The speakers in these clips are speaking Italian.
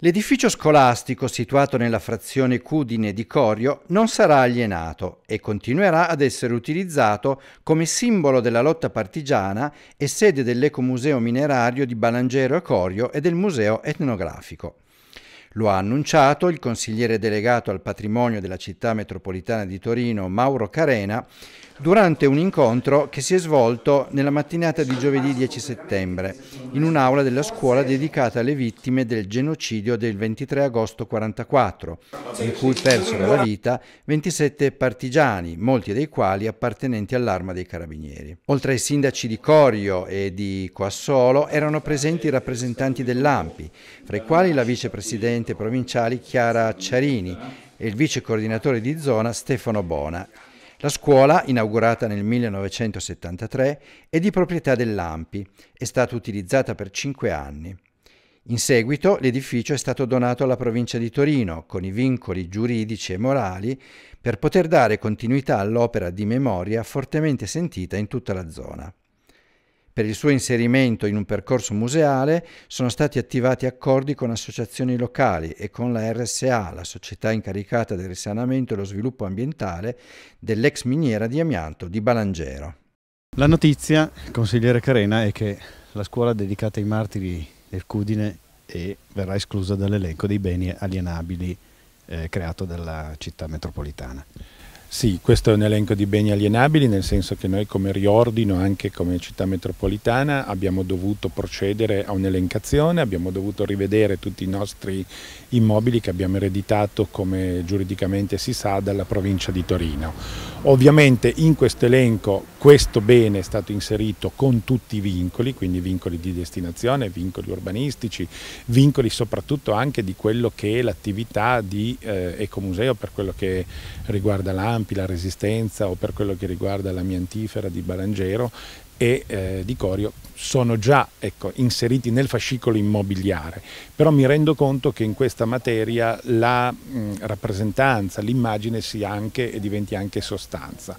L'edificio scolastico situato nella frazione Cudine di Corio non sarà alienato e continuerà ad essere utilizzato come simbolo della lotta partigiana e sede dell'Ecomuseo minerario di Balangero e Corio e del Museo etnografico. Lo ha annunciato il consigliere delegato al patrimonio della città metropolitana di Torino, Mauro Carena, durante un incontro che si è svolto nella mattinata di giovedì 10 settembre in un'aula della scuola dedicata alle vittime del genocidio del 23 agosto 1944, in cui persero la vita 27 partigiani, molti dei quali appartenenti all'arma dei carabinieri. Oltre ai sindaci di Corio e di Coassolo erano presenti i rappresentanti dell'AMPI, fra i quali la vicepresidente dirigente provinciali Chiara Ciarini e il vice coordinatore di zona Stefano Bona. La scuola, inaugurata nel 1973, è di proprietà dell'AMPI, è stata utilizzata per cinque anni. In seguito l'edificio è stato donato alla provincia di Torino con i vincoli giuridici e morali per poter dare continuità all'opera di memoria fortemente sentita in tutta la zona. Per il suo inserimento in un percorso museale sono stati attivati accordi con associazioni locali e con la RSA, la società incaricata del risanamento e lo sviluppo ambientale dell'ex miniera di amianto di Balangero. La notizia, consigliere Carena, è che la scuola dedicata ai martiri del Cudine verrà esclusa dall'elenco dei beni alienabili eh, creato dalla città metropolitana. Sì, questo è un elenco di beni alienabili, nel senso che noi come riordino, anche come città metropolitana, abbiamo dovuto procedere a un'elencazione, abbiamo dovuto rivedere tutti i nostri immobili che abbiamo ereditato, come giuridicamente si sa, dalla provincia di Torino. Ovviamente in questo elenco questo bene è stato inserito con tutti i vincoli, quindi vincoli di destinazione, vincoli urbanistici, vincoli soprattutto anche di quello che è l'attività di eh, Ecomuseo per quello che riguarda l'AMA, campi, la resistenza o per quello che riguarda la mia antifera di Barangero e eh, di Corio sono già ecco, inseriti nel fascicolo immobiliare, però mi rendo conto che in questa materia la mh, rappresentanza, l'immagine sia anche e diventi anche sostanza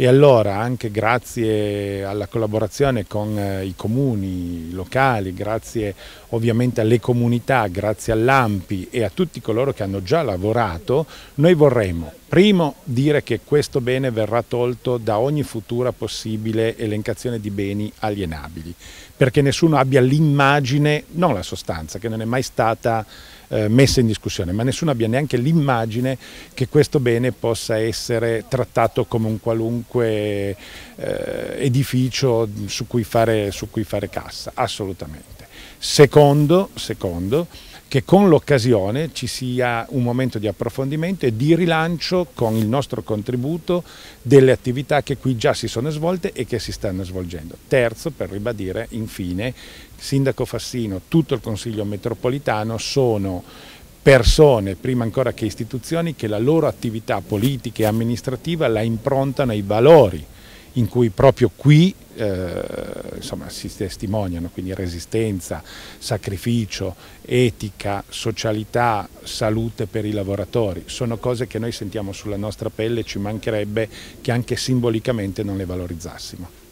e allora anche grazie alla collaborazione con eh, i comuni locali, grazie ovviamente alle comunità, grazie all'AMPI e a tutti coloro che hanno già lavorato, noi vorremmo primo dire che questo bene verrà tolto da ogni futura possibile elencazione di beni alienabili, perché nessuno abbia l'immagine, non la sostanza, che non è mai stata eh, messa in discussione, ma nessuno abbia neanche l'immagine che questo bene possa essere trattato come un qualunque eh, edificio su cui, fare, su cui fare cassa, assolutamente. Secondo, secondo che con l'occasione ci sia un momento di approfondimento e di rilancio con il nostro contributo delle attività che qui già si sono svolte e che si stanno svolgendo. Terzo, per ribadire, infine, Sindaco Fassino, tutto il Consiglio metropolitano sono persone, prima ancora che istituzioni, che la loro attività politica e amministrativa la improntano ai valori in cui proprio qui eh, insomma, si testimoniano, quindi resistenza, sacrificio, etica, socialità, salute per i lavoratori, sono cose che noi sentiamo sulla nostra pelle e ci mancherebbe che anche simbolicamente non le valorizzassimo.